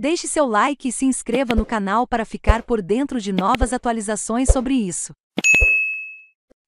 Deixe seu like e se inscreva no canal para ficar por dentro de novas atualizações sobre isso.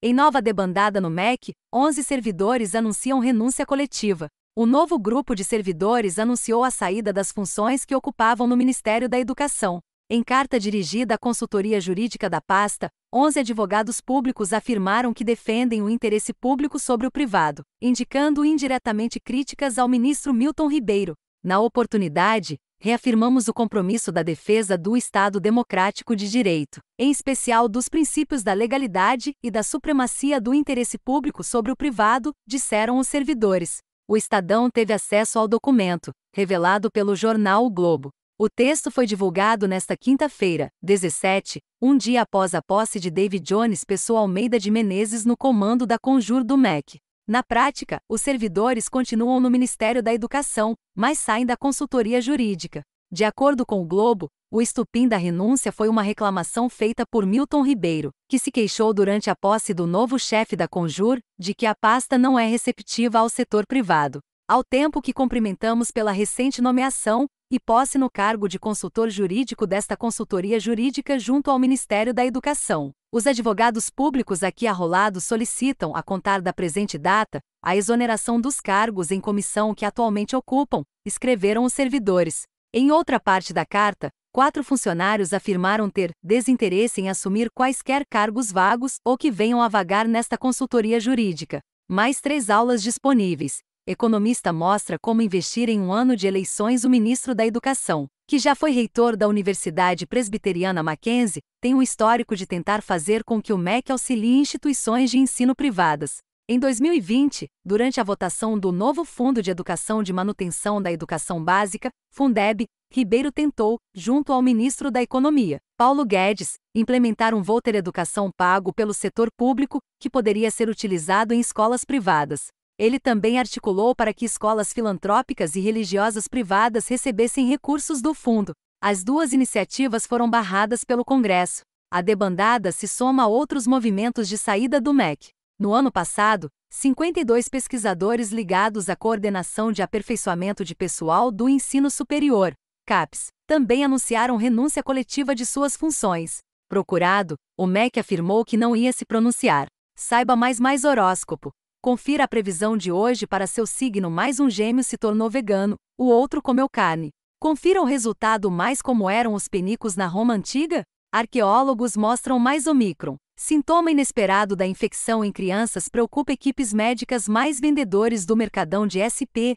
Em nova debandada no MEC, 11 servidores anunciam renúncia coletiva. O novo grupo de servidores anunciou a saída das funções que ocupavam no Ministério da Educação. Em carta dirigida à consultoria jurídica da pasta, 11 advogados públicos afirmaram que defendem o interesse público sobre o privado, indicando indiretamente críticas ao ministro Milton Ribeiro. Na oportunidade, reafirmamos o compromisso da defesa do Estado democrático de direito, em especial dos princípios da legalidade e da supremacia do interesse público sobre o privado, disseram os servidores. O Estadão teve acesso ao documento, revelado pelo jornal O Globo. O texto foi divulgado nesta quinta-feira, 17, um dia após a posse de David Jones pessoal Almeida de Menezes no comando da Conjur do MEC. Na prática, os servidores continuam no Ministério da Educação, mas saem da consultoria jurídica. De acordo com o Globo, o estupim da renúncia foi uma reclamação feita por Milton Ribeiro, que se queixou durante a posse do novo chefe da Conjur de que a pasta não é receptiva ao setor privado. Ao tempo que cumprimentamos pela recente nomeação e posse no cargo de consultor jurídico desta consultoria jurídica junto ao Ministério da Educação. Os advogados públicos aqui arrolados solicitam, a contar da presente data, a exoneração dos cargos em comissão que atualmente ocupam, escreveram os servidores. Em outra parte da carta, quatro funcionários afirmaram ter desinteresse em assumir quaisquer cargos vagos ou que venham a vagar nesta consultoria jurídica. Mais três aulas disponíveis. Economista mostra como investir em um ano de eleições o ministro da Educação que já foi reitor da Universidade Presbiteriana Mackenzie, tem um histórico de tentar fazer com que o MEC auxilie instituições de ensino privadas. Em 2020, durante a votação do novo Fundo de Educação de Manutenção da Educação Básica, Fundeb, Ribeiro tentou, junto ao ministro da Economia, Paulo Guedes, implementar um voucher educação pago pelo setor público, que poderia ser utilizado em escolas privadas. Ele também articulou para que escolas filantrópicas e religiosas privadas recebessem recursos do fundo. As duas iniciativas foram barradas pelo Congresso. A debandada se soma a outros movimentos de saída do MEC. No ano passado, 52 pesquisadores ligados à Coordenação de Aperfeiçoamento de Pessoal do Ensino Superior, CAPES, também anunciaram renúncia coletiva de suas funções. Procurado, o MEC afirmou que não ia se pronunciar. Saiba mais mais horóscopo. Confira a previsão de hoje para seu signo. Mais um gêmeo se tornou vegano, o outro comeu carne. Confira o resultado mais como eram os penicos na Roma antiga? Arqueólogos mostram mais Omicron. Sintoma inesperado da infecção em crianças preocupa equipes médicas mais vendedores do mercadão de SP,